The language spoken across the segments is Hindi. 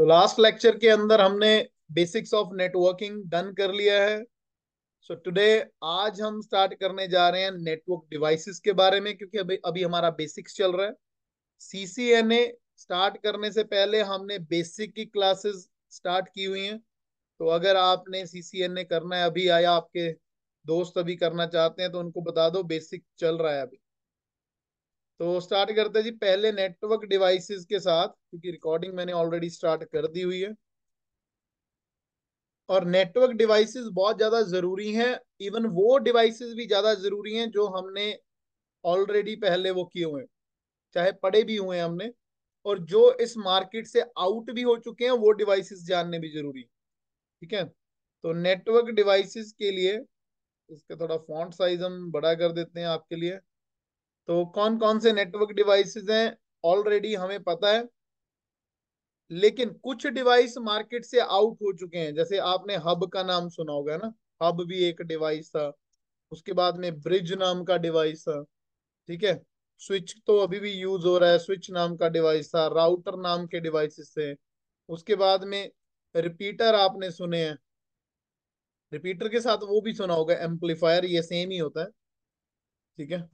तो लास्ट लेक्चर के अंदर हमने बेसिक्स ऑफ नेटवर्किंग डन कर लिया है सो so टुडे आज हम स्टार्ट करने जा रहे हैं नेटवर्क डिवाइसेस के बारे में क्योंकि अभी अभी हमारा बेसिक्स चल रहा है सी स्टार्ट करने से पहले हमने बेसिक की क्लासेस स्टार्ट की हुई हैं तो अगर आपने सी करना है अभी आया आपके दोस्त अभी करना चाहते हैं तो उनको बता दो बेसिक चल रहा है अभी तो स्टार्ट करते हैं जी पहले नेटवर्क डिवाइसेस के साथ क्योंकि रिकॉर्डिंग मैंने ऑलरेडी स्टार्ट कर दी हुई है और नेटवर्क डिवाइसेस बहुत ज़्यादा ज़रूरी हैं इवन वो डिवाइसेस भी ज़्यादा ज़रूरी हैं जो हमने ऑलरेडी पहले वो किए हुए हैं चाहे पढ़े भी हुए हैं हमने और जो इस मार्केट से आउट भी हो चुके हैं वो डिवाइसेस जानने भी ज़रूरी ठीक है तो नेटवर्क डिवाइसेस के लिए इसका थोड़ा फॉन्ट साइज हम बड़ा कर देते हैं आपके लिए तो कौन कौन से नेटवर्क डिवाइसेस हैं ऑलरेडी हमें पता है लेकिन कुछ डिवाइस मार्केट से आउट हो चुके हैं जैसे आपने हब का नाम सुना होगा ना हब भी एक डिवाइस था उसके बाद में ब्रिज नाम का डिवाइस था ठीक है स्विच तो अभी भी यूज हो रहा है स्विच नाम का डिवाइस था राउटर नाम के डिवाइसेस थे उसके बाद में रिपीटर आपने सुने हैं रिपीटर के साथ वो भी सुना होगा एम्पलीफायर ये सेम ही होता है ठीक है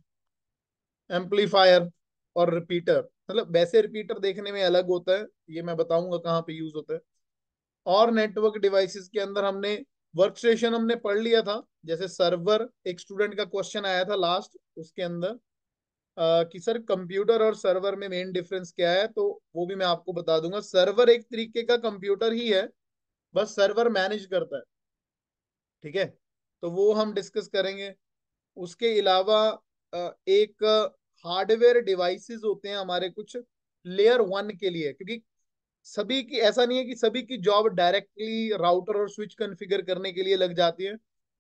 एम्पलीफायर और रिपीटर मतलब वैसे रिपीटर देखने में अलग होता है ये मैं बताऊंगा कहाँ पे यूज होता है और नेटवर्क डिवाइसेस के अंदर हमने वर्क स्टेशन हमने पढ़ लिया था जैसे सर्वर एक स्टूडेंट का क्वेश्चन आया था लास्ट उसके अंदर आ, कि सर कंप्यूटर और सर्वर में मेन डिफरेंस क्या है तो वो भी मैं आपको बता दूंगा सर्वर एक तरीके का कंप्यूटर ही है बस सर्वर मैनेज करता है ठीक है तो वो हम डिस्कस करेंगे उसके अलावा एक हार्डवेयर डिवाइसेस होते हैं हमारे कुछ लेयर वन के लिए क्योंकि सभी की ऐसा नहीं है कि सभी की जॉब डायरेक्टली राउटर और स्विच कन्फिगर करने के लिए लग जाती है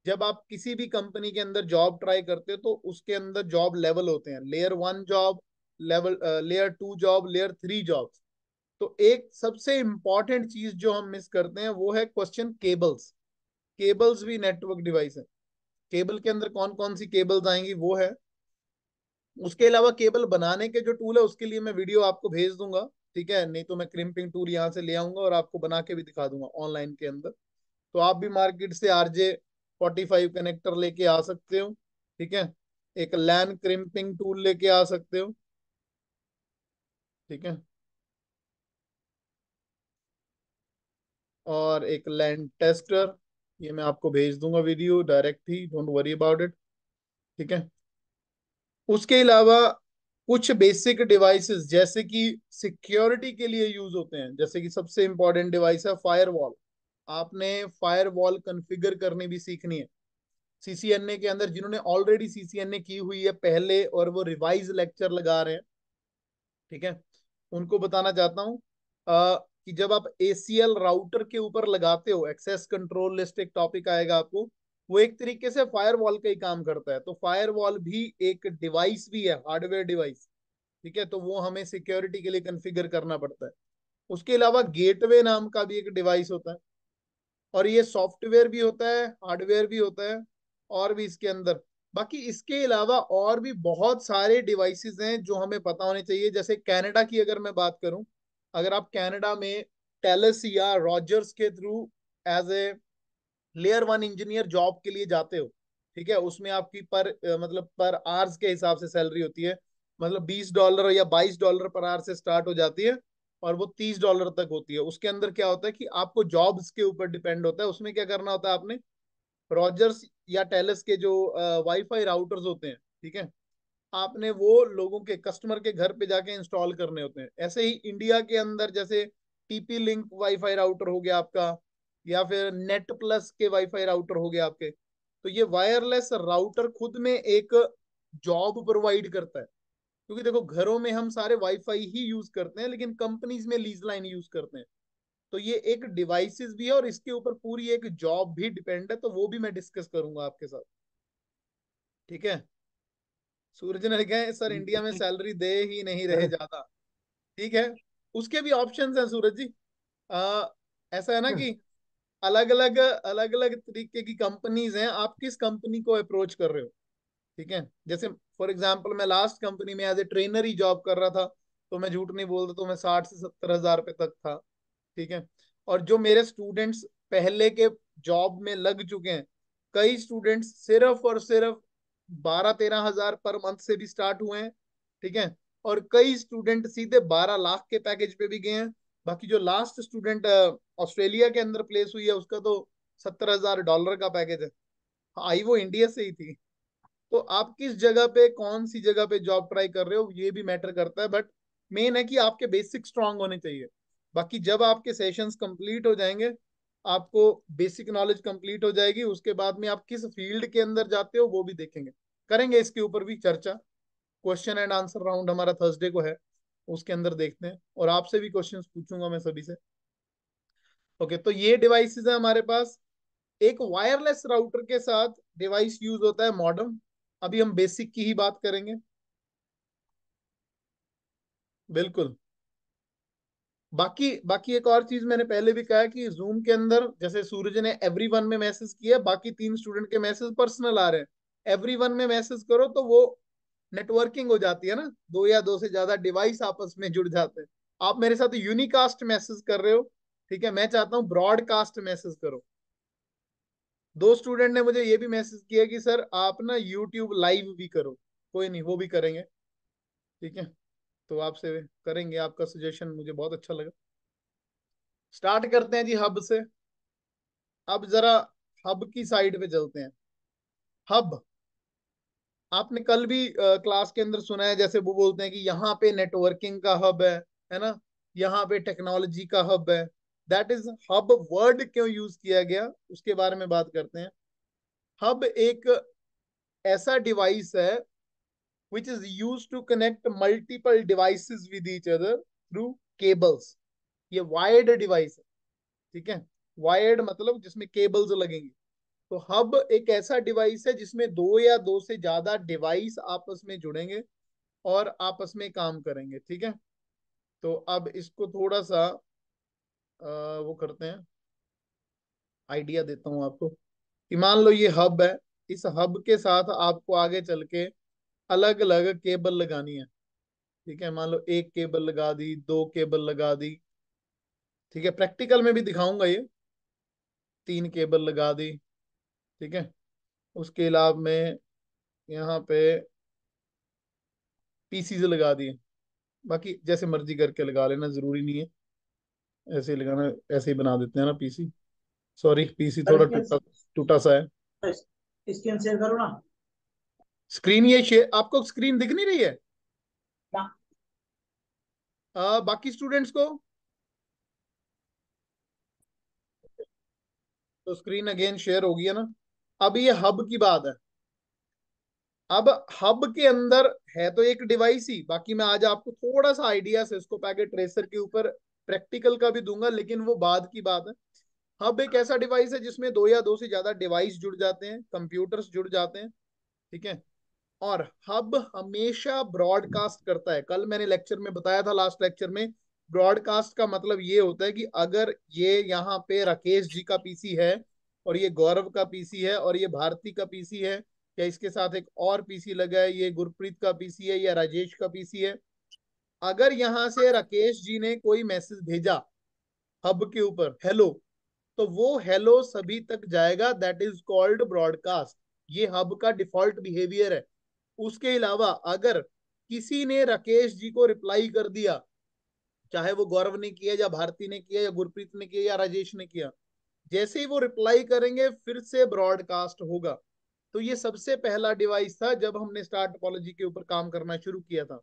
जब आप किसी भी कंपनी के अंदर जॉब ट्राई करते हो तो उसके अंदर जॉब लेवल होते हैं layer one job level layer two job layer three job तो एक सबसे इंपॉर्टेंट चीज जो हम मिस करते हैं वो है क्वेश्चन केबल्स केबल्स भी नेटवर्क डिवाइस है केबल के अंदर कौन कौन सी केबल्स आएंगी वो है उसके अलावा केबल बनाने के जो टूल है उसके लिए मैं वीडियो आपको भेज दूंगा ठीक है नहीं तो मैं क्रिम्पिंग टूल यहाँ से ले आऊंगा और आपको बना के भी दिखा दूंगा ऑनलाइन के अंदर तो आप भी मार्केट से आरजे फोर्टी फाइव कनेक्टर लेके आ सकते हो ठीक है एक लैन क्रिम्पिंग टूल लेके आ सकते हो ठीक है और एक लैंड टेस्टर ये मैं आपको भेज दूंगा वीडियो डायरेक्ट ही डोंट वरी अबाउट इट ठीक है उसके अलावा कुछ बेसिक डिवाइसेस जैसे कि सिक्योरिटी के लिए यूज होते हैं जैसे कि सबसे इंपॉर्टेंट डिवाइस है फायरवॉल आपने फायरवॉल कॉन्फ़िगर करने भी सीखनी है सीसीएनए के अंदर जिन्होंने ऑलरेडी सीसीएनए की हुई है पहले और वो रिवाइज लेक्चर लगा रहे हैं ठीक है उनको बताना चाहता हूँ कि जब आप ए राउटर के ऊपर लगाते हो एक्सेस कंट्रोल लिस्ट एक टॉपिक आएगा आपको वो एक तरीके से फायरवॉल का ही काम करता है तो फायरवॉल भी एक डिवाइस भी है हार्डवेयर डिवाइस ठीक है तो वो हमें सिक्योरिटी के लिए कन्फिगर करना पड़ता है उसके अलावा गेटवे नाम का भी एक डिवाइस होता है और ये सॉफ्टवेयर भी होता है हार्डवेयर भी होता है और भी इसके अंदर बाकी इसके अलावा और भी बहुत सारे डिवाइसेस हैं जो हमें पता होने चाहिए जैसे कनाडा की अगर मैं बात करूं अगर आप कनाडा में टेलस या रॉजर्स के through as a layer one engineer job के लिए जाते हो ठीक है उसमें आपकी पर मतलब पर आर्स के हिसाब से सैलरी होती है मतलब बीस डॉलर या बाईस डॉलर पर आर से स्टार्ट हो जाती है और वो तीस डॉलर तक होती है उसके अंदर क्या होता है कि आपको जॉब्स के ऊपर डिपेंड होता है उसमें क्या करना होता है आपने रॉजर्स या टेलस के जो वाईफाई राउटर्स होते हैं ठीक है आपने वो लोगों के कस्टमर के घर पे जाके इंस्टॉल करने होते हैं ऐसे ही इंडिया के अंदर जैसे टीपी लिंक वाईफाई राउटर हो गया आपका या फिर नेट प्लस के वाईफाई राउटर हो गए आपके तो ये वायरलेस राउटर खुद में एक जॉब प्रोवाइड करता है क्योंकि देखो घरों में हम सारे वाईफाई ही यूज करते हैं लेकिन कंपनीज में लीज लाइन यूज करते हैं तो ये एक डिवाइसेस भी है और इसके ऊपर पूरी एक जॉब भी डिपेंड है तो वो भी मैं डिस्कस करूंगा आपके साथ ठीक है सूरज ने लिखा है सर इंडिया में सैलरी दे ही नहीं रहे ज्यादा ठीक है उसके भी ऑप्शन हैं सूरज जी आ, ऐसा है ना हाँ। कि अलग अलग अलग अलग तरीके की कंपनीज हैं आप किस कंपनी को अप्रोच कर रहे हो ठीक है जैसे फॉर एग्जाम्पल मैं लास्ट कंपनी में एज ए ट्रेनर ही जॉब कर रहा था तो मैं झूठ नहीं बोलता तो मैं साठ से सत्तर हजार रुपये तक था ठीक है और जो मेरे स्टूडेंट्स पहले के जॉब में लग चुके हैं कई स्टूडेंट्स सिर्फ और सिर्फ बारह तेरह हजार पर मंथ से भी स्टार्ट हुए हैं ठीक है और कई स्टूडेंट सीधे बारह लाख के पैकेज पे भी गए हैं बाकी जो लास्ट स्टूडेंट ऑस्ट्रेलिया के अंदर प्लेस हुई है उसका तो सत्तर हजार डॉलर का पैकेज है आई वो इंडिया से ही थी तो आप किस जगह पे कौन सी जगह पे जॉब ट्राई कर रहे हो ये भी मैटर करता है बट मेन है कि आपके बेसिक स्ट्रांग होने चाहिए बाकी जब आपके सेशंस कंप्लीट हो जाएंगे आपको बेसिक नॉलेज कंप्लीट हो जाएगी उसके बाद में आप किस फील्ड के अंदर जाते हो वो भी देखेंगे करेंगे इसके ऊपर भी चर्चा क्वेश्चन एंड आंसर राउंड हमारा थर्सडे को है उसके अंदर देखते हैं और आपसे भी क्वेश्चन पूछूंगा मैं सभी से ओके तो ये डिवाइसेस है हमारे पास एक वायरलेस राउटर के साथ डिवाइस यूज होता है मॉडर्न अभी हम बेसिक की ही बात करेंगे बिल्कुल बाकी बाकी एक और चीज मैंने पहले भी कहा कि जूम के अंदर जैसे सूरज ने एवरी वन में मैसेज किया बाकी तीन स्टूडेंट के मैसेज पर्सनल आ रहे हैं एवरी वन में मैसेज करो तो वो नेटवर्किंग हो जाती है ना दो या दो से ज्यादा डिवाइस आपस में जुड़ जाते हैं आप मेरे साथ यूनिकास्ट मैसेज कर रहे हो ठीक है मैं चाहता हूँ ब्रॉडकास्ट मैसेज करो दो स्टूडेंट ने मुझे ये भी मैसेज किया कि सर आप ना यूट्यूब लाइव भी करो कोई नहीं वो भी करेंगे ठीक है तो आपसे करेंगे आपका सजेशन मुझे बहुत अच्छा लगा स्टार्ट करते हैं जी हब से अब जरा हब की साइड पे चलते हैं हब आपने कल भी क्लास के अंदर सुना है जैसे वो बोलते हैं कि यहाँ पे नेटवर्किंग का हब है है ना यहाँ पे टेक्नोलॉजी का हब है दैट इज हब वर्ड क्यों यूज किया गया उसके बारे में बात करते हैं हब एक ऐसा डिवाइस है which is use to connect multiple devices with each other through cables ये वायर्ड डिवाइस है ठीक है वायर्ड मतलब जिसमें केबल्स लगेंगे तो हब एक ऐसा डिवाइस है जिसमें दो या दो से ज्यादा डिवाइस आपस में जुड़ेंगे और आपस में काम करेंगे ठीक है तो अब इसको थोड़ा सा आ, वो करते हैं आइडिया देता हूं आपको कि मान लो ये हब है इस हब के साथ आपको आगे चल के अलग अलग केबल लगानी है ठीक है मान लो एक केबल लगा दी दो केबल लगा दी ठीक है प्रैक्टिकल में भी दिखाऊंगा ये तीन केबल लगा दी ठीक है उसके अलावा में यहाँ पे पीसीज लगा दिए बाकी जैसे मर्जी करके लगा लेना जरूरी नहीं है ऐसे ही लगाना ऐसे ही बना देते हैं ना पीसी सॉरी पीसी थोड़ा टूटा टूटा सा है स्क्रीन शेयर करो ना स्क्रीन ये शेयर आपको स्क्रीन दिख नहीं रही है आ, बाकी स्टूडेंट्स को तो स्क्रीन अगेन शेयर होगी ना अब ये हब की बात है अब हब के अंदर है तो एक डिवाइस ही बाकी मैं आज आपको थोड़ा सा आइडिया सिस्को पैकेट ट्रेसर के ऊपर प्रैक्टिकल का भी दूंगा लेकिन वो बाद की बात है हब एक ऐसा डिवाइस है जिसमें दो या दो से ज्यादा डिवाइस जुड़ जाते हैं कंप्यूटर्स जुड़ जाते हैं ठीक है और हब हमेशा ब्रॉडकास्ट करता है कल मैंने लेक्चर में बताया था लास्ट लेक्चर में ब्रॉडकास्ट का मतलब ये होता है कि अगर ये यहाँ पे राकेश जी का पीसी है और ये गौरव का पीसी है और ये भारती का पीसी है या इसके साथ एक और पीसी लगा है ये गुरप्रीत का पीसी है या राजेश का पीसी है अगर यहाँ से राकेश जी ने कोई मैसेज भेजा हब के ऊपर हेलो तो वो हेलो सभी तक जाएगा दैट इज कॉल्ड ब्रॉडकास्ट ये हब का डिफॉल्ट बिहेवियर है उसके अलावा अगर किसी ने राकेश जी को रिप्लाई कर दिया चाहे वो गौरव ने किया या भारती ने किया या गुरप्रीत ने किया या राजेश ने किया जैसे ही वो रिप्लाई करेंगे फिर से ब्रॉडकास्ट होगा तो ये सबसे पहला डिवाइस था जब हमने स्टार टोपोलॉजी के ऊपर काम करना शुरू किया था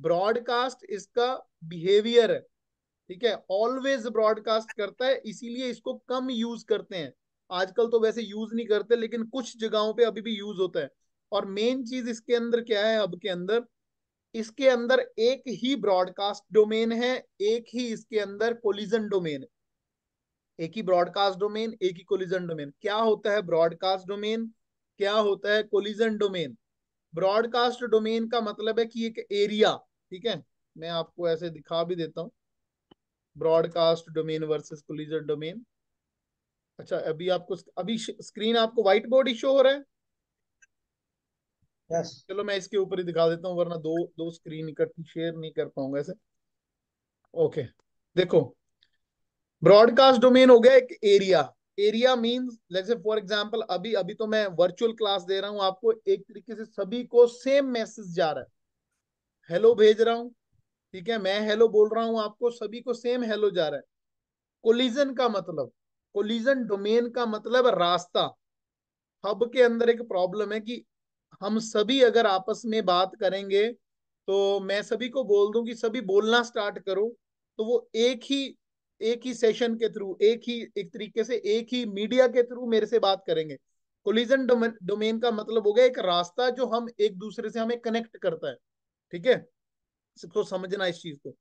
ब्रॉडकास्ट इसका बिहेवियर है ठीक है ऑलवेज ब्रॉडकास्ट करता है इसीलिए इसको कम यूज करते हैं आजकल तो वैसे यूज नहीं करते लेकिन कुछ जगहों पे अभी भी यूज होता है और मेन चीज इसके अंदर क्या है अब के अंदर इसके अंदर एक ही ब्रॉडकास्ट डोमेन है एक ही इसके अंदर कोलिजन डोमेन है एक ही ब्रॉडकास्ट डोमेन एक ही कोलिजन डोमेन क्या होता है ब्रॉडकास्ट डोमेन क्या होता है कोलिजन डोमेन ब्रॉडकास्ट डोमेन का मतलब है कि एक एरिया ठीक है मैं आपको ऐसे दिखा भी देता हूं broadcast domain versus collision domain अच्छा अभी आपको अभी स्क्रीन आपको व्हाइट बोर्ड ही शो हो रहा है yes. चलो मैं इसके ऊपर ही दिखा देता हूँ वरना दो दो स्क्रीन इकट्ठी शेयर नहीं कर पाऊंगा ऐसे ओके देखो ब्रॉडकास्ट डोमेन हो गया एक एरिया एरिया मींस जैसे फॉर एग्जांपल अभी अभी तो मैं वर्चुअल क्लास दे रहा हूं आपको एक तरीके से सभी को सेम मैसेज जा रहा है हेलो भेज रहा हूं ठीक है मैं हेलो बोल रहा हूं आपको सभी को सेम हेलो जा रहा है कोलिजन का मतलब कोलिजन डोमेन का मतलब रास्ता हब के अंदर एक प्रॉब्लम है कि हम सभी अगर आपस में बात करेंगे तो मैं सभी को बोल दूं कि सभी बोलना स्टार्ट करो तो वो एक ही एक ही सेशन के थ्रू एक ही एक तरीके से एक ही मीडिया के थ्रू मेरे से बात करेंगे कोलिजन डोमेन का मतलब हो गया एक रास्ता जो हम एक दूसरे से हमें कनेक्ट करता है ठीक है इसको समझना इस चीज को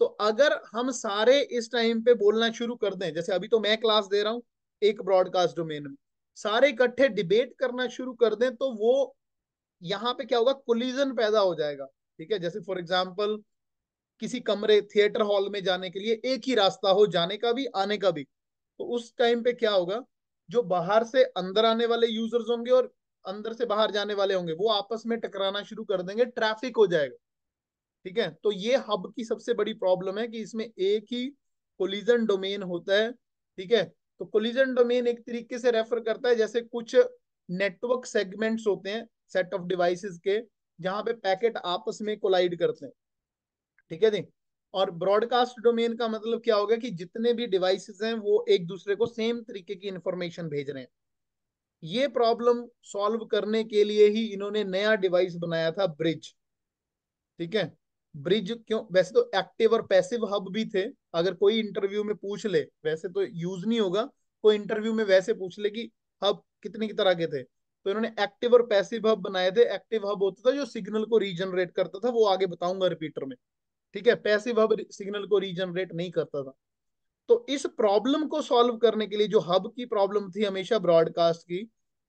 तो अगर हम सारे इस टाइम पे बोलना शुरू कर दें जैसे अभी तो मैं क्लास दे रहा हूँ एक ब्रॉडकास्ट डोमेन में सारे इकट्ठे डिबेट करना शुरू कर दें तो वो यहाँ पे क्या होगा कोलिजन पैदा हो जाएगा ठीक है जैसे फॉर एग्जाम्पल किसी कमरे थिएटर हॉल में जाने के लिए एक ही रास्ता हो जाने का भी आने का भी तो उस टाइम पे क्या होगा जो बाहर से अंदर आने वाले यूजर्स होंगे और अंदर से बाहर जाने वाले होंगे वो आपस में टकराना शुरू कर देंगे ट्रैफिक हो जाएगा ठीक है तो ये हब की सबसे बड़ी प्रॉब्लम है कि इसमें एक ही कोलिजन डोमेन होता है ठीक है तो कोलिजन डोमेन एक तरीके से रेफर करता है जैसे कुछ नेटवर्क सेगमेंट्स होते हैं सेट ऑफ डिवाइसेस के जहां पे पैकेट आपस में कोलाइड करते हैं ठीक है जी और ब्रॉडकास्ट डोमेन का मतलब क्या होगा कि जितने भी डिवाइसेस हैं वो एक दूसरे को सेम तरीके की इंफॉर्मेशन भेज रहे हैं ये प्रॉब्लम सॉल्व करने के लिए ही इन्होंने नया डिवाइस बनाया था ब्रिज ठीक है ब्रिज क्यों वैसे तो एक्टिव और पैसिव हब भी थे अगर कोई इंटरव्यू में पूछ ले वैसे तो यूज नहीं होगा कोई इंटरव्यू में वैसे पूछ ले कि हब कितने की तरह के थे तो इन्होंने एक्टिव और पैसिव हब बनाए थे एक्टिव हब होता था जो सिग्नल को रीजनरेट करता था वो आगे बताऊंगा रिपीटर में ठीक है पैसिव हब सिग्नल को रीजनरेट नहीं करता था तो इस प्रॉब्लम को सॉल्व करने के लिए जो हब की प्रॉब्लम थी हमेशा ब्रॉडकास्ट की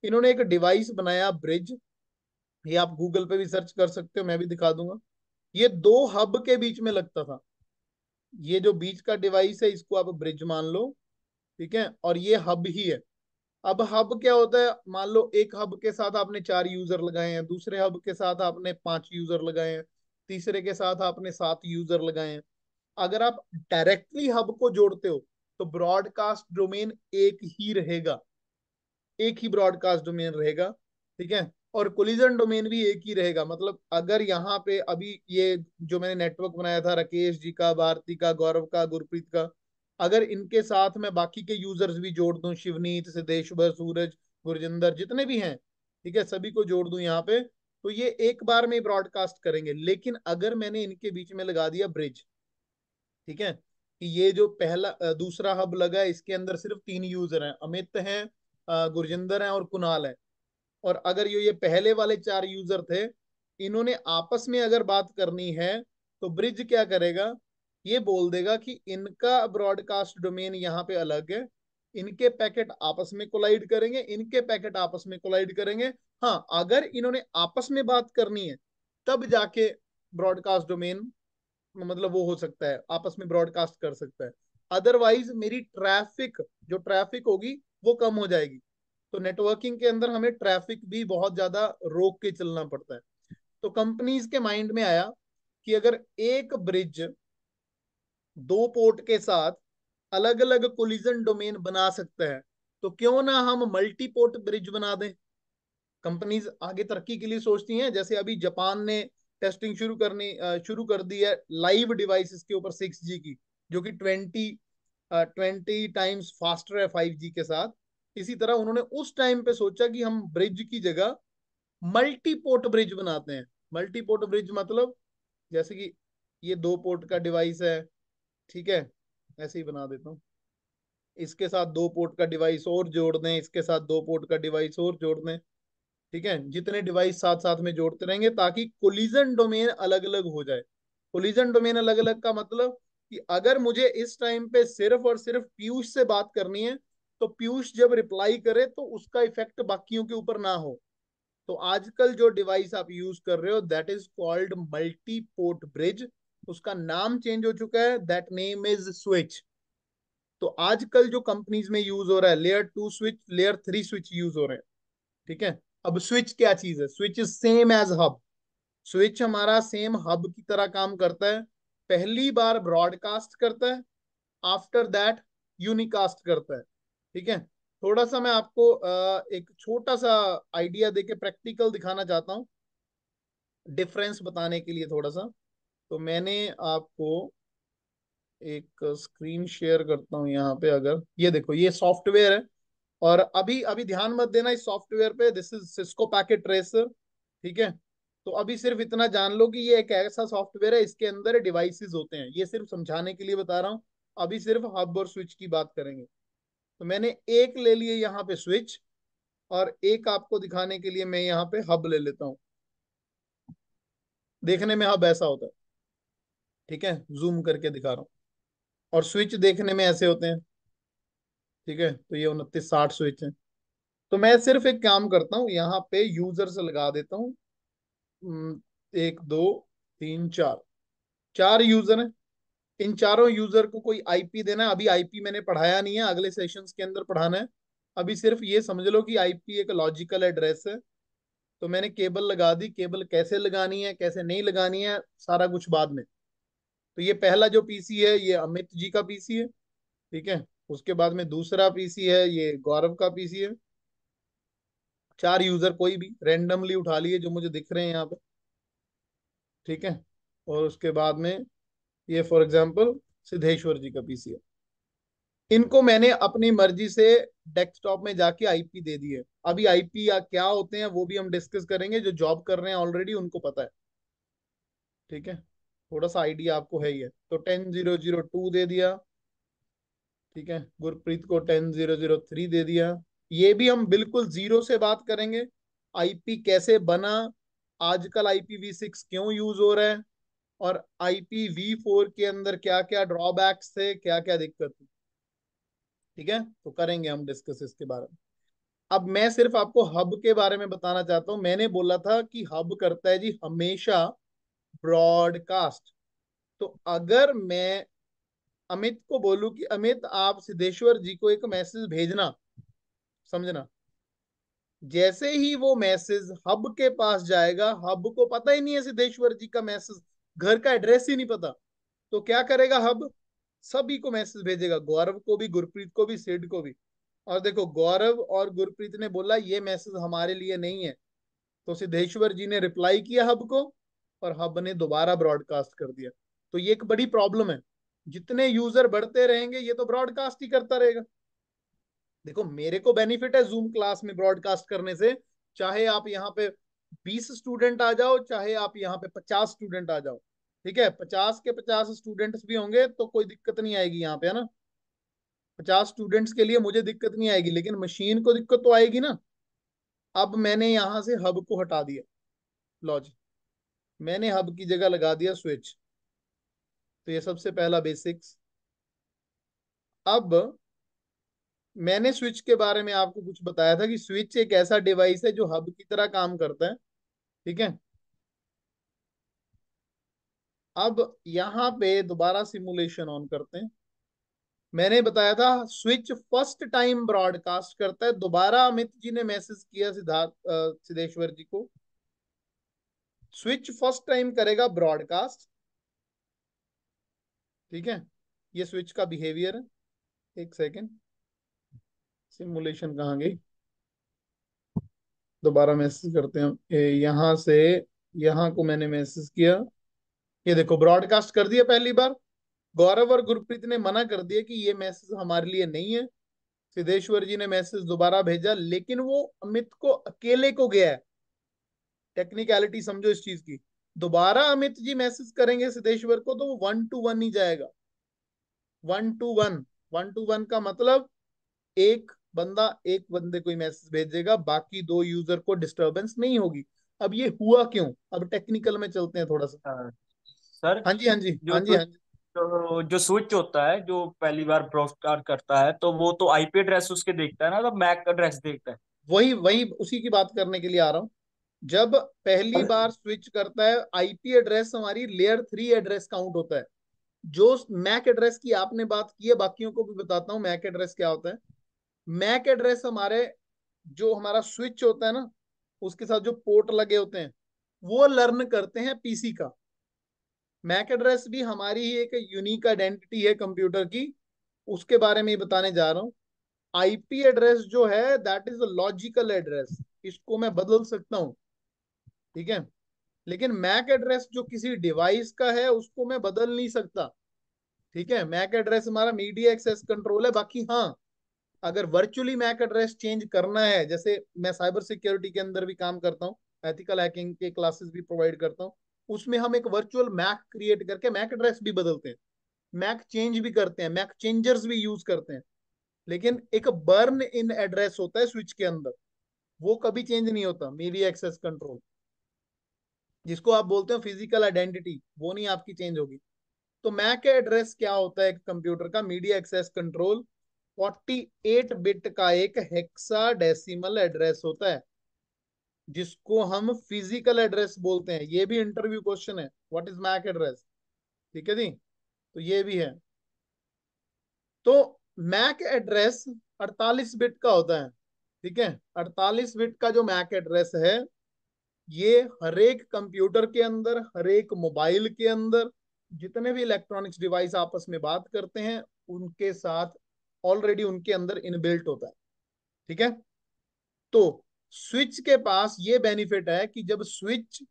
इन्होंने एक डिवाइस बनाया ब्रिज ये आप गूगल पे भी सर्च कर सकते हो मैं भी दिखा दूंगा ये दो हब के बीच में लगता था ये जो बीच का डिवाइस है इसको आप ब्रिज मान लो ठीक है और ये हब ही है अब हब क्या होता है मान लो एक हब के साथ आपने चार यूजर लगाए हैं दूसरे हब के साथ आपने पांच यूजर लगाए हैं तीसरे के साथ आपने सात यूजर लगाए हैं अगर आप डायरेक्टली हब को जोड़ते हो तो ब्रॉडकास्ट डोमेन एक ही रहेगा एक ही ब्रॉडकास्ट डोमेन रहेगा ठीक है और कोलिजन डोमेन भी एक ही रहेगा मतलब अगर यहाँ पे अभी ये जो मैंने नेटवर्क बनाया था राकेश जी का भारती का गौरव का गुरप्रीत का अगर इनके साथ मैं बाकी के यूजर्स भी जोड़ दूं शिवनीत सिद्धेश्वर सूरज गुरजिंदर जितने भी हैं ठीक है सभी को जोड़ दूं यहाँ पे तो ये एक बार में ब्रॉडकास्ट करेंगे लेकिन अगर मैंने इनके बीच में लगा दिया ब्रिज ठीक है कि ये जो पहला दूसरा हब लगा है इसके अंदर सिर्फ तीन यूजर हैं अमित हैं गुरजिंदर हैं और कुणाल है और अगर ये ये पहले वाले चार यूजर थे इन्होंने आपस में अगर बात करनी है तो ब्रिज क्या करेगा ये बोल देगा कि इनका ब्रॉडकास्ट डोमेन यहाँ पे अलग है इनके पैकेट आपस में कोलाइड करेंगे इनके पैकेट आपस में कोलाइड करेंगे हाँ अगर इन्होंने आपस में बात करनी है तब जाके ब्रॉडकास्ट डोमेन मतलब वो हो सकता है आपस में ब्रॉडकास्ट कर सकता है अदरवाइज मेरी ट्रैफिक जो ट्रैफिक होगी वो कम हो जाएगी तो नेटवर्किंग के अंदर हमें ट्रैफिक भी बहुत ज्यादा रोक के चलना पड़ता है तो कंपनीज के माइंड में आया कि अगर एक ब्रिज दो पोर्ट के साथ अलग अलग कोलिजन डोमेन बना सकता है तो क्यों ना हम मल्टीपोर्ट ब्रिज बना दें कंपनीज आगे तरक्की के लिए सोचती हैं जैसे अभी जापान ने टेस्टिंग शुरू करनी शुरू कर दी है लाइव डिवाइसेस के ऊपर सिक्स जी की जो कि ट्वेंटी ट्वेंटी टाइम्स फास्टर है फाइव जी के साथ इसी तरह उन्होंने उस टाइम पे सोचा कि हम ब्रिज की जगह मल्टीपोर्ट ब्रिज बनाते हैं मल्टीपोर्ट ब्रिज मतलब जैसे कि ये दो पोर्ट का डिवाइस है ठीक है ऐसे ही बना देता हूँ इसके साथ दो पोर्ट का डिवाइस और जोड़ दें इसके साथ दो पोर्ट का डिवाइस और जोड़ दें ठीक है जितने डिवाइस साथ साथ में जोड़ते रहेंगे ताकि कोलिजन डोमेन अलग अलग हो जाए कोलिजन डोमेन अलग अलग का मतलब कि अगर मुझे इस टाइम पे सिर्फ और सिर्फ पीयूष से बात करनी है तो पीयूष जब रिप्लाई करे तो उसका इफेक्ट बाकियों के ऊपर ना हो तो आजकल जो डिवाइस आप यूज कर रहे हो that is called multi port bridge उसका नाम चेंज हो चुका है दैट नेम इज स्विच तो आजकल जो कंपनीज में यूज हो रहा है layer two switch layer three switch use हो रहे हैं ठीक है अब स्विच क्या चीज है switch is same as hub switch हमारा सेम हब की तरह काम करता है पहली बार ब्रॉडकास्ट करता है आफ्टर दैट यूनिकास्ट करता है ठीक है थोड़ा सा मैं आपको एक छोटा सा आइडिया देके प्रैक्टिकल दिखाना चाहता हूँ डिफरेंस बताने के लिए थोड़ा सा तो मैंने आपको एक स्क्रीन शेयर करता हूं यहाँ पे अगर ये देखो ये सॉफ्टवेयर है और अभी अभी ध्यान मत देना इस सॉफ्टवेयर पे this is Cisco packet tracer ठीक है तो अभी सिर्फ इतना जान लो कि ये एक ऐसा सॉफ्टवेयर है इसके अंदर डिवाइसेस होते हैं ये सिर्फ समझाने के लिए बता रहा हूँ अभी सिर्फ हब और स्विच की बात करेंगे तो मैंने एक ले लिए यहाँ पे स्विच और एक आपको दिखाने के लिए मैं यहाँ पे हब ले लेता हूँ देखने में हब ऐसा होता है ठीक है जूम करके दिखा रहा हूँ और स्विच देखने में ऐसे होते हैं ठीक है तो ये उनतीस साठ स्विच है तो मैं सिर्फ एक काम करता हूँ यहाँ पे यूजर से लगा देता हूँ एक दो तीन चार चार यूजर हैं इन चारों यूजर को कोई आईपी देना है अभी आईपी मैंने पढ़ाया नहीं है अगले सेशंस के अंदर पढ़ाना है अभी सिर्फ ये समझ लो कि आईपी एक लॉजिकल एड्रेस है तो मैंने केबल लगा दी केबल कैसे लगानी है कैसे नहीं लगानी है सारा कुछ बाद में तो ये पहला जो पीसी है ये अमित जी का पीसी है ठीक है उसके बाद में दूसरा पीसी है ये गौरव का पीसी है चार यूजर कोई भी रेंडमली उठा लिए जो मुझे दिख रहे हैं यहाँ पे ठीक है और उसके बाद में ये फॉर एग्जाम्पल सिद्धेश्वर जी का पीसी है इनको मैंने अपनी मर्जी से डेस्कटॉप में जाके आईपी दे दी है अभी आईपी या क्या होते हैं वो भी हम डिस्कस करेंगे जो जॉब कर रहे हैं ऑलरेडी उनको पता है ठीक है थोड़ा सा आईडिया आपको है ही है तो टेन जीरो जीरो टू दे दिया ठीक है गुरप्रीत को टेन जीरो जीरो थ्री दे दिया ये भी हम बिल्कुल जीरो से बात करेंगे आईपी कैसे बना आजकल आईपीवी सिक्स क्यों यूज हो रहा है और आईपीवी फोर के अंदर क्या क्या ड्रॉबैक्स थे क्या क्या दिक्कत थी ठीक है तो करेंगे हम डिस्कस इसके बारे में अब मैं सिर्फ आपको हब के बारे में बताना चाहता हूं मैंने बोला था कि हब करता है जी हमेशा ब्रॉडकास्ट तो अगर मैं अमित को बोलूं कि अमित आप सिद्धेश्वर जी को एक मैसेज भेजना समझना जैसे ही वो मैसेज हब के पास जाएगा हब को पता ही नहीं है सिद्धेश्वर जी का मैसेज घर का एड्रेस ही नहीं पता तो क्या करेगा हब सभी को मैसेज भेजेगा गौरव को भी गुरप्रीत को भी सेठ को भी और देखो गौरव और गुरप्रीत ने बोला ये मैसेज हमारे लिए नहीं है तो सिद्धेश्वर जी ने रिप्लाई किया हब को और हब ने दोबारा ब्रॉडकास्ट कर दिया तो ये एक बड़ी प्रॉब्लम है जितने यूजर बढ़ते रहेंगे ये तो ब्रॉडकास्ट ही करता रहेगा देखो मेरे को बेनिफिट है जूम क्लास में ब्रॉडकास्ट करने से चाहे आप यहाँ पे बीस स्टूडेंट आ जाओ चाहे आप यहाँ पे पचास स्टूडेंट आ जाओ ठीक है पचास के पचास स्टूडेंट्स भी होंगे तो कोई दिक्कत नहीं आएगी यहाँ पे है ना पचास स्टूडेंट्स के लिए मुझे दिक्कत नहीं आएगी लेकिन मशीन को दिक्कत तो आएगी ना अब मैंने यहां से हब को हटा दिया लॉजिक मैंने हब की जगह लगा दिया स्विच तो ये सबसे पहला बेसिक्स अब मैंने स्विच के बारे में आपको कुछ बताया था कि स्विच एक ऐसा डिवाइस है जो हब की तरह काम करता है ठीक है अब यहाँ पे दोबारा सिमुलेशन ऑन करते हैं मैंने बताया था स्विच फर्स्ट टाइम ब्रॉडकास्ट करता है दोबारा अमित जी ने मैसेज किया सिद्धार्थ सिद्धेश्वर जी को स्विच फर्स्ट टाइम करेगा ब्रॉडकास्ट ठीक है ये स्विच का बिहेवियर है एक सेकेंड सिमुलेशन कहाँ गई दोबारा मैसेज करते हैं यहां से यहां को मैंने मैसेज किया ये देखो ब्रॉडकास्ट कर दिया पहली बार गौरव और गुरप्रीत ने मना कर दिया कि ये मैसेज हमारे लिए नहीं है सिद्धेश्वर जी ने मैसेज दोबारा भेजा लेकिन वो अमित को अकेले को गया है टेक्निकलिटी समझो इस चीज की दोबारा अमित जी मैसेज करेंगे सिद्धेश्वर को तो वो वन टू वन ही जाएगा one two one one two one का मतलब एक बंदा एक बंदे को ही मैसेज भेजेगा बाकी दो यूजर को डिस्टरबेंस नहीं होगी अब ये हुआ क्यों अब टेक्निकल में चलते हैं थोड़ा सा हाँ, सर हाँ जी हाँ जी हाँ जी हाँ जी तो जो स्विच होता है जो पहली बार ब्रॉडकास्ट करता है तो वो तो आईपी एड्रेस उसके देखता है ना तो मैक एड्रेस देखता है वही वही उसी की बात करने के लिए आ रहा हूँ जब पहली बार स्विच करता है आईपी एड्रेस हमारी लेयर थ्री एड्रेस काउंट होता है जो मैक एड्रेस की आपने बात की है बाकियों को भी बताता हूँ मैक एड्रेस क्या होता है मैक एड्रेस हमारे जो हमारा स्विच होता है ना उसके साथ जो पोर्ट लगे होते हैं वो लर्न करते हैं पीसी का मैक एड्रेस भी हमारी ही एक यूनिक आइडेंटिटी है कंप्यूटर की उसके बारे में ही बताने जा रहा हूँ आईपी एड्रेस जो है that is a logical address इसको मैं बदल सकता हूँ ठीक है लेकिन मैक एड्रेस जो किसी डिवाइस का है उसको मैं बदल नहीं सकता ठीक है मैक एड्रेस हमारा मीडिया एक्सेस कंट्रोल है बाकी हाँ अगर वर्चुअली मैक एड्रेस चेंज करना है जैसे मैं साइबर सिक्योरिटी के अंदर भी काम करता हूँ एथिकल हैकिंग के क्लासेस भी प्रोवाइड करता हूँ उसमें हम एक वर्चुअल मैक क्रिएट करके मैक एड्रेस भी बदलते हैं मैक चेंज भी करते हैं मैक चेंजर्स भी यूज करते हैं लेकिन एक बर्न इन एड्रेस होता है स्विच के अंदर वो कभी चेंज नहीं होता मीडिया एक्सेस कंट्रोल जिसको आप बोलते हो फिजिकल आइडेंटिटी वो नहीं आपकी चेंज होगी तो मैक एड्रेस क्या होता है कंप्यूटर का मीडिया एक्सेस कंट्रोल 48 बिट का एक हेक्सा डेसिमल एड्रेस होता है जिसको हम फिजिकल एड्रेस बोलते हैं ये भी इंटरव्यू क्वेश्चन है व्हाट इज मैक एड्रेस ठीक है जी तो ये भी है तो मैक एड्रेस 48 बिट का होता है ठीक है 48 बिट का जो मैक एड्रेस है ये हरेक कंप्यूटर के अंदर हरेक मोबाइल के अंदर जितने भी इलेक्ट्रॉनिक्स डिवाइस आपस में बात करते हैं उनके साथ ऑलरेडी उनके अंदर इनबिल्ट होता है ठीक है तो स्विच के पास ये बेनिफिट है कि जब स्विच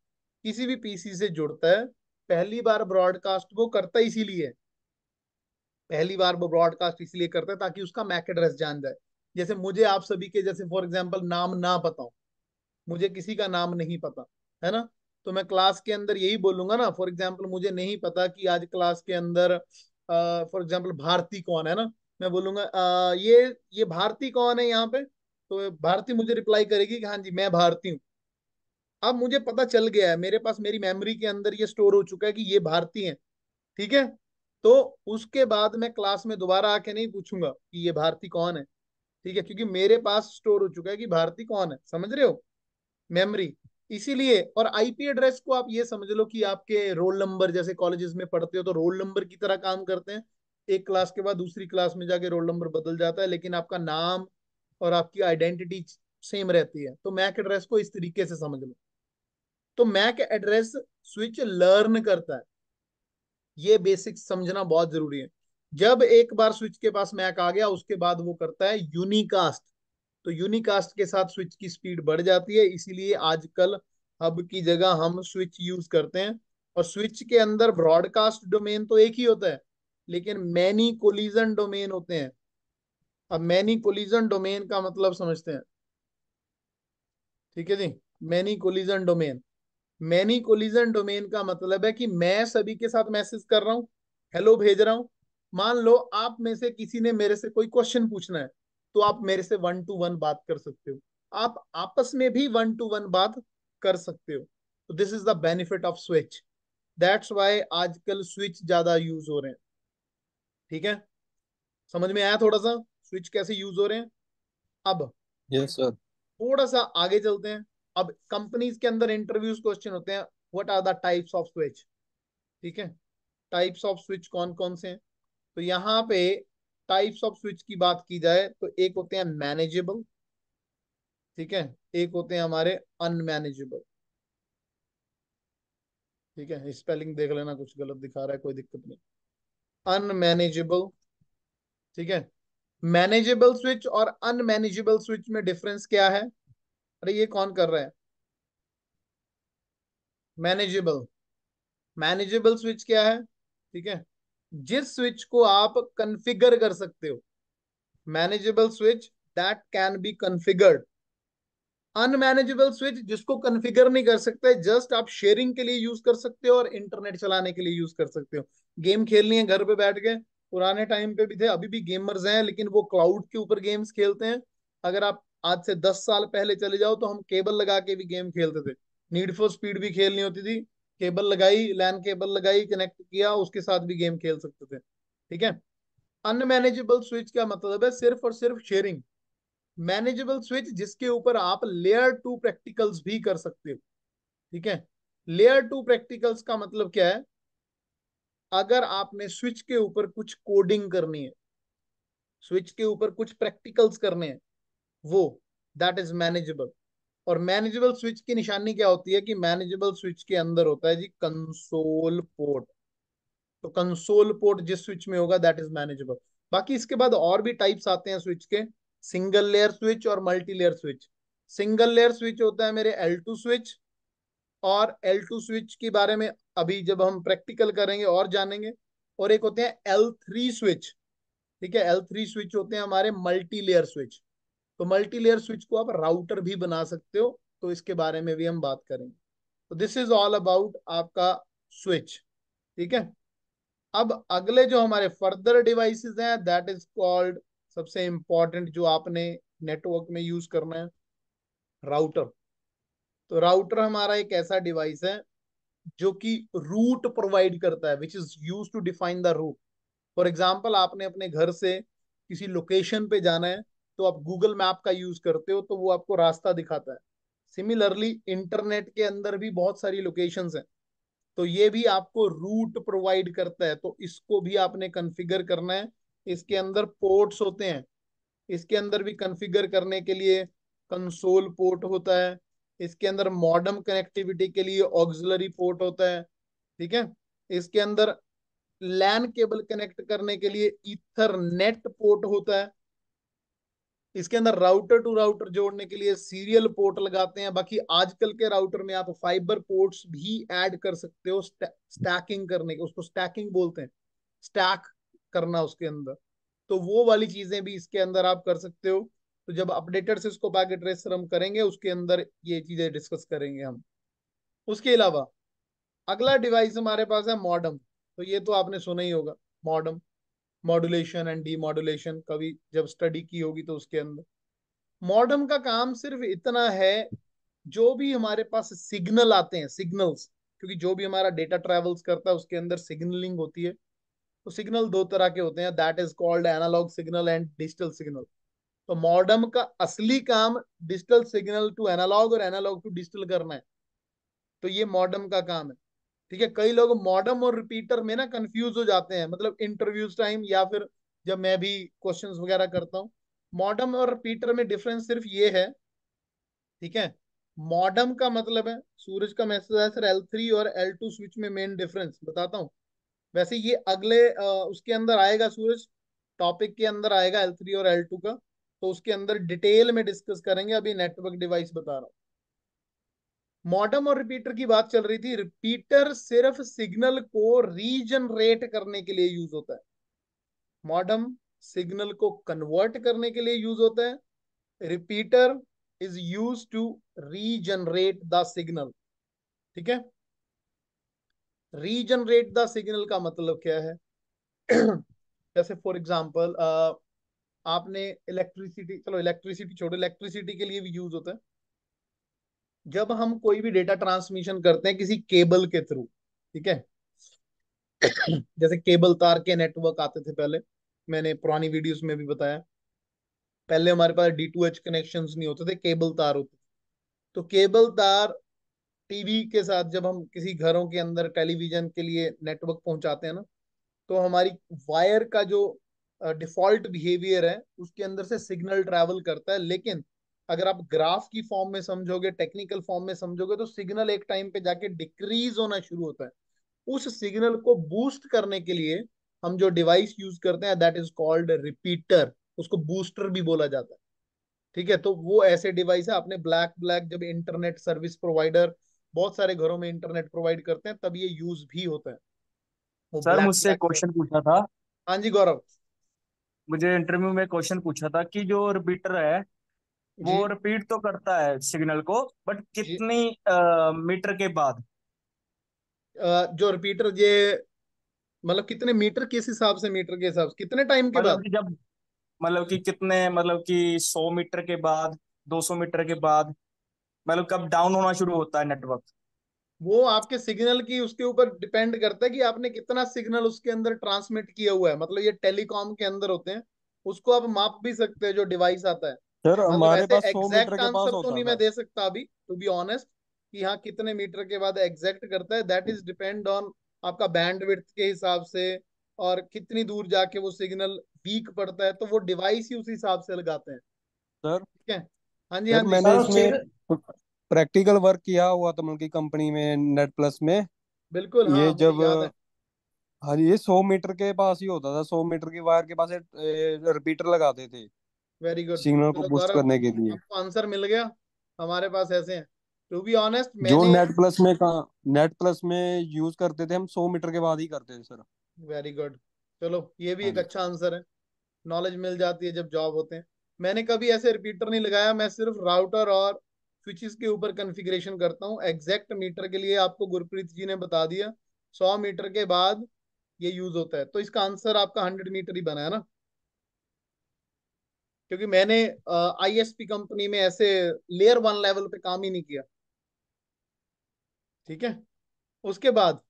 किसी भी पीसी से जुड़ता है पहली बार ब्रॉडकास्ट वो करता इसीलिए पहली बार वो ब्रॉडकास्ट इसलिए करता है ताकि उसका मैक एड्रेस जान जाए जैसे मुझे आप सभी के जैसे फॉर एग्जाम्पल नाम ना बताऊं मुझे किसी का नाम नहीं पता है ना तो मैं क्लास के अंदर यही बोलूंगा ना फॉर एग्जाम्पल मुझे नहीं पता कि आज क्लास के अंदर फॉर एग्जाम्पल भारती कौन है ना मैं बोलूंगा आ, ये ये भारती कौन है यहाँ पे तो भारती मुझे रिप्लाई करेगी कि हाँ जी मैं भारती हूँ अब मुझे पता चल गया है मेरे पास मेरी मेमोरी के अंदर ये स्टोर हो चुका है कि ये भारती है ठीक है तो उसके बाद मैं क्लास में दोबारा आके नहीं पूछूंगा कि ये भारती कौन है ठीक है क्योंकि मेरे पास स्टोर हो चुका है कि भारती कौन है समझ रहे हो मेमोरी इसीलिए और आईपी एड्रेस को आप ये समझ लो कि आपके रोल नंबर जैसे कॉलेजेस में पढ़ते हो तो रोल नंबर की तरह काम करते हैं एक क्लास के बाद दूसरी क्लास में जाके रोल नंबर बदल जाता है लेकिन आपका नाम और आपकी आइडेंटिटी सेम रहती है तो मैक एड्रेस को इस तरीके से समझ लो तो मैक एड्रेस स्विच लर्न करता है ये बेसिक्स समझना बहुत जरूरी है जब एक बार स्विच के पास मैक आ गया उसके बाद वो करता है यूनिकास्ट तो यूनिकास्ट के साथ स्विच की स्पीड बढ़ जाती है इसीलिए आजकल हब की जगह हम स्विच यूज करते हैं और स्विच के अंदर ब्रॉडकास्ट डोमेन तो एक ही होता है लेकिन मैनी कोलिजन डोमेन होते हैं अब मैनी कोलिजन डोमेन का मतलब समझते हैं ठीक है जी many collision domain many collision domain का मतलब है कि मैं सभी के साथ मैसेज कर रहा हूँ हेलो भेज रहा हूं मान लो आप में से किसी ने मेरे से कोई क्वेश्चन पूछना है तो आप मेरे से वन टू वन बात कर सकते हो आप आपस में भी वन टू वन बात कर सकते हो तो this is the benefit of switch that's why आजकल स्विच ज्यादा यूज हो रहे हैं ठीक है समझ में आया थोड़ा सा स्विच कैसे यूज हो रहे हैं अब yes, sir. थोड़ा सा आगे चलते हैं अब कंपनीज के अंदर इंटरव्यूज क्वेश्चन होते हैं what are the types of switch ठीक है टाइप्स ऑफ स्विच कौन कौन से हैं तो यहाँ पे टाइप्स ऑफ स्विच की बात की जाए तो एक होते हैं मैनेजेबल ठीक है एक होते हैं हमारे अनमैनेजेबल ठीक है स्पेलिंग देख लेना कुछ गलत दिखा रहा है कोई दिक्कत नहीं अनमैनेजेबल ठीक है मैनेजेबल स्विच और अनमैनेजेबल स्विच में डिफरेंस क्या है अरे ये कौन कर रहा है मैनेजेबल मैनेजेबल स्विच क्या है ठीक है जिस स्विच को आप कन्फिगर कर सकते हो manageable switch that can be configured unmanageable switch जिसको कन्फिगर नहीं कर सकते जस्ट आप शेयरिंग के लिए यूज कर सकते हो और इंटरनेट चलाने के लिए यूज कर सकते हो गेम खेलनी है घर पे बैठ के पुराने टाइम पे भी थे अभी भी गेमर्स हैं लेकिन वो क्लाउड के ऊपर गेम्स खेलते हैं अगर आप आज से दस साल पहले चले जाओ तो हम केबल लगा के भी गेम खेलते थे नीड फॉर स्पीड भी खेलनी होती थी केबल लगाई लैन केबल लगाई कनेक्ट किया उसके साथ भी गेम खेल सकते थे ठीक है अनमैनेजेबल स्विच का मतलब है सिर्फ और सिर्फ शेयरिंग मैनेजेबल स्विच जिसके ऊपर आप लेयर टू प्रैक्टिकल्स भी कर सकते हो ठीक है लेयर टू प्रैक्टिकल्स का मतलब क्या है अगर आपने स्विच के ऊपर कुछ कोडिंग करनी है स्विच के ऊपर कुछ प्रैक्टिकल्स करने हैं वो दैट इज मैनेजेबल और मैनेजेबल स्विच की निशानी क्या होती है कि मैनेजेबल स्विच के अंदर होता है जी कंसोल पोर्ट तो कंसोल पोर्ट जिस स्विच में होगा दैट इज मैनेजेबल बाकी इसके बाद और भी टाइप्स आते हैं स्विच के सिंगल लेयर स्विच और multi layer switch single layer switch होता है मेरे एल टू स्विच और एल टू स्विच के बारे में अभी जब हम प्रैक्टिकल करेंगे और जानेंगे और एक होते हैं एल थ्री स्विच ठीक है एल थ्री स्विच होते हैं हमारे मल्टी लेयर स्विच तो मल्टीलेयर स्विच को आप राउटर भी बना सकते हो तो इसके बारे में भी हम बात करेंगे तो दिस इज ऑल अबाउट आपका स्विच ठीक है अब अगले जो हमारे फर्दर डिवाइसेस हैं दैट इज कॉल्ड सबसे इंपॉर्टेंट जो आपने नेटवर्क में यूज करना है राउटर तो राउटर हमारा एक ऐसा डिवाइस है जो कि रूट प्रोवाइड करता है which is use to define the route for example आपने अपने घर से किसी लोकेशन पे जाना है तो आप गूगल मैप का यूज करते हो तो वो आपको रास्ता दिखाता है सिमिलरली इंटरनेट के अंदर भी बहुत सारी लोकेशंस हैं तो ये भी आपको रूट प्रोवाइड करता है तो इसको भी आपने कन्फिगर करना है इसके अंदर पोर्ट्स होते हैं इसके अंदर भी कन्फिगर करने के लिए कंसोल पोर्ट होता है इसके अंदर मॉडर्न कनेक्टिविटी के लिए ऑक्सिलरी पोर्ट होता है ठीक है इसके अंदर लैन केबल कनेक्ट करने के लिए इथर नेट पोर्ट होता है इसके अंदर राउटर टू राउटर जोड़ने के लिए सीरियल पोर्ट लगाते हैं बाकी आजकल के राउटर में आप फाइबर पोर्ट्स भी ऐड कर सकते हो स्टैकिंग करने के उसको स्टैकिंग बोलते हैं स्टैक करना उसके अंदर तो वो वाली चीजें भी इसके अंदर आप कर सकते हो तो जब अपडेटेड से इसको पैकेट रेसर हम करेंगे उसके अंदर ये चीजें डिस्कस करेंगे हम उसके अलावा अगला डिवाइस हमारे पास है मॉडम तो ये तो आपने सुना ही होगा मॉडम मॉड्यूलेशन एंड डीमॉड्यूलेशन कभी जब स्टडी की होगी तो उसके अंदर मॉडर्न का काम सिर्फ इतना है जो भी हमारे पास सिग्नल आते हैं सिग्नल्स क्योंकि जो भी हमारा डेटा ट्रेवल्स करता है उसके अंदर सिग्नलिंग होती है तो सिग्नल दो तरह के होते हैं that is called analogue signal and digital signal तो मॉडर्म का असली काम डिजिटल सिग्नल टू एनालॉग और एनालॉग टू डिजिटल करना है तो ये मॉडर्म का काम है ठीक है कई लोग मॉडर्म और रिपीटर में ना कंफ्यूज हो जाते हैं मतलब इंटरव्यूज टाइम या फिर जब मैं भी क्वेश्चन वगैरह करता हूँ मॉडर्म और रिपीटर में डिफरेंस सिर्फ ये है ठीक है मॉडर्म का मतलब है सूरज का मैसेज है सर एल थ्री और एल टू स्विच में मेन डिफरेंस बताता हूँ वैसे ये अगले आ, उसके अंदर आएगा सूरज टॉपिक के अंदर आएगा एल थ्री और एल टू का तो उसके अंदर डिटेल में डिस्कस करेंगे अभी नेटवर्क डिवाइस बता रहा हूँ मॉडम और रिपीटर की बात चल रही थी रिपीटर सिर्फ सिग्नल को रीजनरेट करने के लिए यूज होता है मॉडम सिग्नल को कन्वर्ट करने के लिए यूज होता है repeater is use to regenerate the signal ठीक है रीजनरेट द सिग्नल का मतलब क्या है जैसे फॉर एग्जाम्पल आपने इलेक्ट्रिसिटी चलो इलेक्ट्रिसिटी छोड़ो इलेक्ट्रिसिटी के लिए भी यूज होता है जब हम कोई भी डेटा ट्रांसमिशन करते हैं किसी केबल के थ्रू ठीक है जैसे केबल तार के नेटवर्क आते थे पहले मैंने पुरानी वीडियोस में भी बताया पहले हमारे पास डी टू एच कनेक्शन नहीं होते थे केबल तार होते तो केबल तार टीवी के साथ जब हम किसी घरों के अंदर टेलीविजन के लिए नेटवर्क पहुंचाते हैं ना तो हमारी वायर का जो डिफॉल्ट बिहेवियर है उसके अंदर से सिग्नल ट्रैवल करता है लेकिन अगर आप ग्राफ की फॉर्म में समझोगे टेक्निकल फॉर्म में समझोगे तो सिग्नल एक टाइम पे जाके डिक्रीज होना शुरू होता है उस सिग्नल को बूस्ट करने के लिए हम जो डिवाइस यूज करते हैं दैट इज कॉल्ड रिपीटर उसको बूस्टर भी बोला जाता है ठीक है तो वो ऐसे डिवाइस है आपने ब्लैक ब्लैक जब इंटरनेट सर्विस प्रोवाइडर बहुत सारे घरों में इंटरनेट प्रोवाइड करते हैं तब ये यूज भी होता है सर मुझसे क्वेश्चन पूछा था हाँ जी गौरव मुझे इंटरव्यू में क्वेश्चन पूछा था कि जो रिपीटर है वो रिपीट तो करता है सिग्नल को बट कितनी आ, मीटर के बाद जो रिपीटर ये मतलब कितने मीटर किस हिसाब से मीटर के हिसाब से कितने टाइम के मतलब बाद जब मतलब कि कितने मतलब कि सौ मीटर के बाद दो सौ मीटर के बाद मतलब कब डाउन होना शुरू होता है नेटवर्क वो आपके सिग्नल की उसके ऊपर डिपेंड करता है कि आपने कितना सिग्नल उसके अंदर ट्रांसमिट किया हुआ है मतलब ये टेलीकॉम के अंदर होते हैं उसको आप माप भी सकते हैं जो डिवाइस आता है सर हाँ, तो हमारे पास 100 मीटर के पास तो होता तो नहीं मैं दे सकता अभी टू बी ऑनेस्ट कि हाँ कितने मीटर के बाद एग्जैक्ट करता है दैट इज डिपेंड ऑन आपका बैंडविड्थ के हिसाब से और कितनी दूर जाके वो सिग्नल वीक पड़ता है तो वो डिवाइस ही उस हिसाब से लगाते हैं सर ठीक है हाँ जी हाँ मैंने उसमें प्रैक्टिकल वर्क किया हुआ था मतलब की कंपनी में नेट प्लस में बिल्कुल हाँ, ये हाँ, जब हाँ ये सौ मीटर के पास ही होता था सौ मीटर की वायर के पास रिपीटर लगाते थे वेरी गुड सिग्नल को बूस्ट करने के लिए आपको आंसर मिल गया हमारे पास ऐसे हैं टू बी ऑनेस्ट मैंने जो नेट प्लस में का नेट प्लस में यूज करते थे हम 100 मीटर के बाद ही करते थे सर वेरी गुड चलो ये भी हाँ एक अच्छा आंसर है नॉलेज मिल जाती है जब जॉब होते हैं मैंने कभी ऐसे रिपीटर नहीं लगाया मैं सिर्फ राउटर और स्विचेस के ऊपर कॉन्फ़िगरेशन करता हूं एग्जैक्ट मीटर के लिए आपको गुरप्रीत जी ने बता दिया सौ मीटर के बाद ये यूज होता है तो इसका आंसर आपका हंड्रेड मीटर ही बना है ना क्योंकि मैंने आईएसपी कंपनी में ऐसे लेयर वन लेवल पे काम ही नहीं किया ठीक है उसके बाद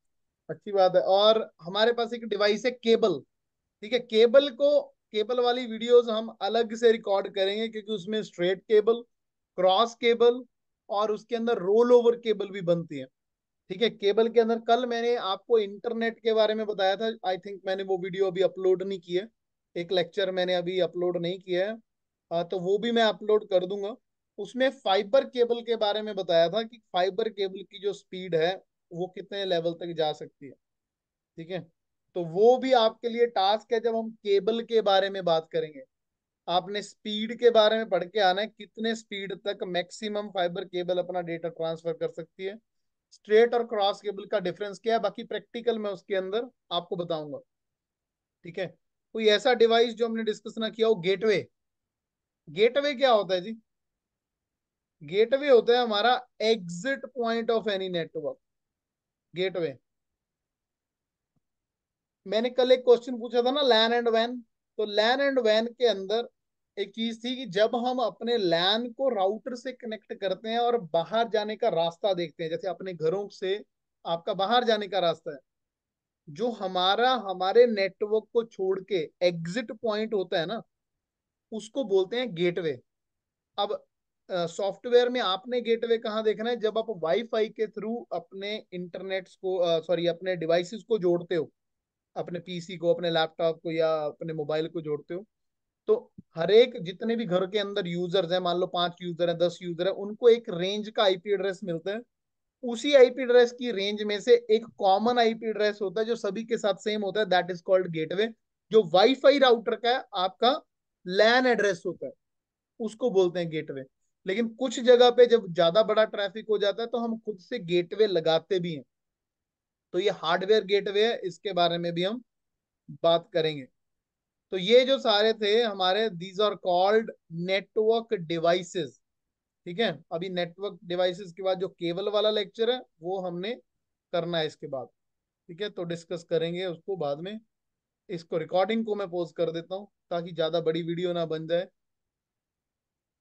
अच्छी बात है और हमारे पास एक डिवाइस है केबल ठीक है केबल को केबल वाली वीडियोस हम अलग से रिकॉर्ड करेंगे क्योंकि उसमें स्ट्रेट केबल क्रॉस केबल और उसके अंदर रोल ओवर केबल भी बनती है ठीक है केबल के अंदर कल मैंने आपको इंटरनेट के बारे में बताया था आई थिंक मैंने वो वीडियो अभी अपलोड नहीं किया एक लेक्चर मैंने अभी अपलोड नहीं किया है आ, हाँ, तो वो भी मैं अपलोड कर दूंगा उसमें फाइबर केबल के बारे में बताया था कि फाइबर केबल की जो स्पीड है वो कितने लेवल तक जा सकती है ठीक है तो वो भी आपके लिए टास्क है जब हम केबल के बारे में बात करेंगे आपने स्पीड के बारे में पढ़ के आना है कितने स्पीड तक मैक्सिमम फाइबर केबल अपना डेटा ट्रांसफर कर सकती है स्ट्रेट और क्रॉस केबल का डिफरेंस क्या है बाकी प्रैक्टिकल में उसके अंदर आपको बताऊंगा ठीक है कोई ऐसा डिवाइस जो हमने डिस्कस ना किया हो गेटवे गेटवे क्या होता है जी गेटवे होता है हमारा exit point of any network gateway मैंने कल एक क्वेश्चन पूछा था ना लैन एंड वैन तो लैन एंड वैन के अंदर एक चीज थी कि जब हम अपने लैन को राउटर से कनेक्ट करते हैं और बाहर जाने का रास्ता देखते हैं जैसे अपने घरों से आपका बाहर जाने का रास्ता है जो हमारा हमारे नेटवर्क को छोड़ के एग्जिट पॉइंट होता है ना उसको बोलते हैं गेटवे अब सॉफ्टवेयर में आपने गेटवे कहाँ देखना है जब आप वाईफाई के थ्रू अपने इंटरनेट्स को सॉरी अपने डिवाइसेस को जोड़ते हो अपने पीसी को अपने लैपटॉप को या अपने मोबाइल को जोड़ते हो तो हर एक जितने भी घर के अंदर यूजर्स हैं मान लो पांच यूजर हैं दस यूजर हैं उनको एक रेंज का आईपी एड्रेस मिलता है उसी आईपी एड्रेस की रेंज में से एक कॉमन आईपी एड्रेस होता है जो सभी के साथ सेम होता है दैट इज कॉल्ड गेटवे जो वाईफाई राउटर का आपका लैन एड्रेस होता है उसको बोलते हैं गेटवे लेकिन कुछ जगह पे जब ज्यादा बड़ा ट्रैफिक हो जाता है तो हम खुद से गेटवे लगाते भी हैं तो ये हार्डवेयर गेटवे है इसके बारे में भी हम बात करेंगे तो ये जो सारे थे हमारे these are called network devices ठीक है अभी नेटवर्क डिवाइसेस के बाद जो केबल वाला लेक्चर है वो हमने करना है इसके बाद ठीक है तो डिस्कस करेंगे उसको बाद में इसको रिकॉर्डिंग को मैं पोज कर देता हूँ ताकि ज़्यादा बड़ी वीडियो ना बन जाए